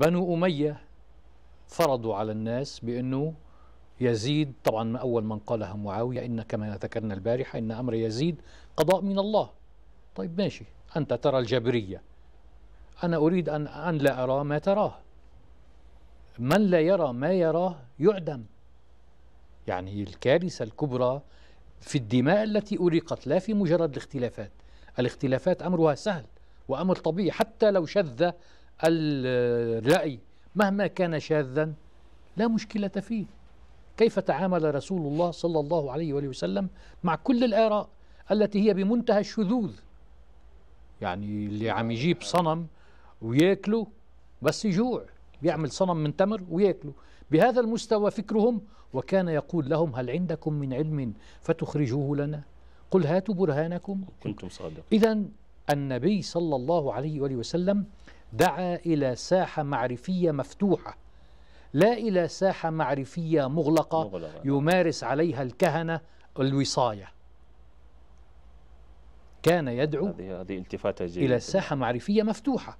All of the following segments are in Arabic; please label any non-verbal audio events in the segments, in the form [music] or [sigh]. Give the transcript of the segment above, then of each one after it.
بنو أمية فرضوا على الناس بأنه يزيد طبعا أول من قالها معاوية إن كما ذكرنا البارحة إن أمر يزيد قضاء من الله طيب ماشي أنت ترى الجبرية أنا أريد أن, أن لا أرى ما تراه من لا يرى ما يراه يعدم يعني الكارثة الكبرى في الدماء التي أريقت لا في مجرد الاختلافات الاختلافات أمرها سهل وأمر طبيعي حتى لو شذ الرأي مهما كان شاذا لا مشكلة فيه كيف تعامل رسول الله صلى الله عليه وآله وسلم مع كل الآراء التي هي بمنتهى الشذوذ يعني اللي عم يجيب صنم وياكله بس يجوع بيعمل صنم من تمر وياكله بهذا المستوى فكرهم وكان يقول لهم هل عندكم من علم فتخرجوه لنا قل هاتوا برهانكم كنتم صادقين إذا النبي صلى الله عليه وآله وسلم دعا إلى ساحة معرفية مفتوحة لا إلى ساحة معرفية مغلقة, مغلقة. يمارس عليها الكهنة الوصاية كان يدعو هذه هذه التفاتة جيدة إلى ساحة معرفية مفتوحة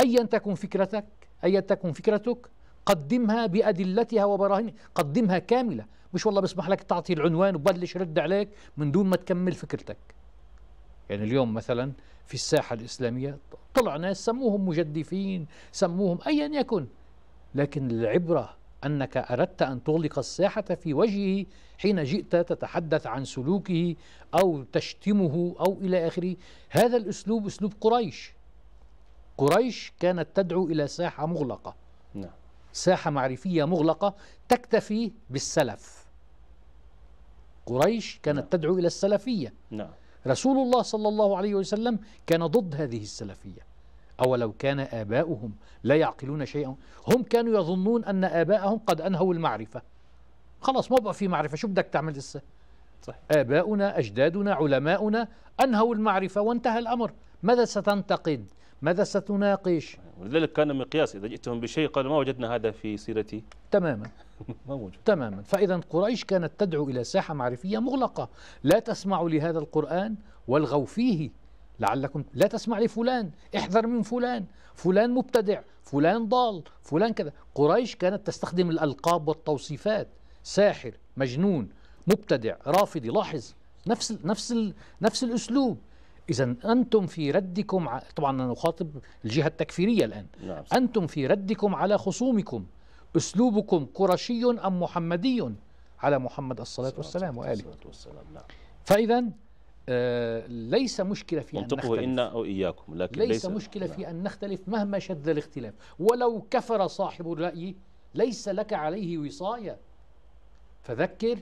أيا تكن فكرتك أيا تكن فكرتك قدمها بأدلتها وبراهينها قدمها كاملة مش والله بسمح لك تعطي العنوان وبلش رد عليك من دون ما تكمل فكرتك يعني اليوم مثلا في الساحة الإسلامية طلع ناس سموهم مجدفين سموهم أيا يكن لكن العبرة أنك أردت أن تغلق الساحة في وجهه حين جئت تتحدث عن سلوكه أو تشتمه أو إلى آخره هذا الأسلوب أسلوب قريش قريش كانت تدعو إلى ساحة مغلقة نعم. ساحة معرفية مغلقة تكتفي بالسلف قريش كانت نعم. تدعو إلى السلفية نعم رسول الله صلى الله عليه وسلم كان ضد هذه السلفية أولو كان آباؤهم لا يعقلون شيئا هم كانوا يظنون أن آباءهم قد أنهوا المعرفة خلاص ما بقى في معرفة شو بدك تعمل لسه صح. آباؤنا أجدادنا علماؤنا أنهوا المعرفة وانتهى الأمر ماذا ستنتقد ماذا ستناقش ولذلك كان مقياس إذا جئتهم بشيء قالوا ما وجدنا هذا في سيرتي تماما [laughs] ما موجود تماما فإذا قريش كانت تدعو إلى ساحة معرفية مغلقة لا تسمعوا لهذا القرآن والغوا فيه لعلكم لا تسمع لفلان احذر من فلان فلان مبتدع فلان ضال فلان كذا قريش كانت تستخدم الألقاب والتوصيفات ساحر مجنون مبتدع رافضي لاحظ نفس نفس نفس الاسلوب إذا أنتم في ردكم طبعا أنا أخاطب الجهة التكفيرية الآن نعم. أنتم في ردكم على خصومكم أسلوبكم قرشي أم محمدي على محمد الصلاة والسلام وآله الصلاة والسلام نعم. فإذا آه ليس مشكلة في أن نختلف إنا أو إياكم لكن ليس, ليس مشكلة نعم. في أن نختلف مهما شد الاختلاف ولو كفر صاحب الرأي ليس لك عليه وصاية فذكر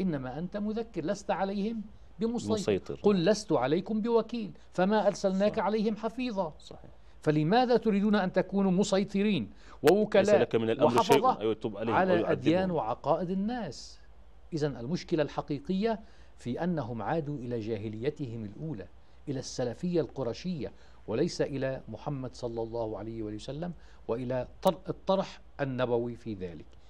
إنما أنت مذكر لست عليهم بمسيطر قل لست عليكم بوكيل فما أرسلناك صح. عليهم حفيظا صحيح فلماذا تريدون أن تكونوا مسيطرين ووكلاء لك من الأمر شيء يتوب أيوة، عليهم على الأديان وعقائد الناس إذا المشكلة الحقيقية في أنهم عادوا إلى جاهليتهم الأولى إلى السلفية القرشية وليس إلى محمد صلى الله عليه وسلم وإلى الطرح النبوي في ذلك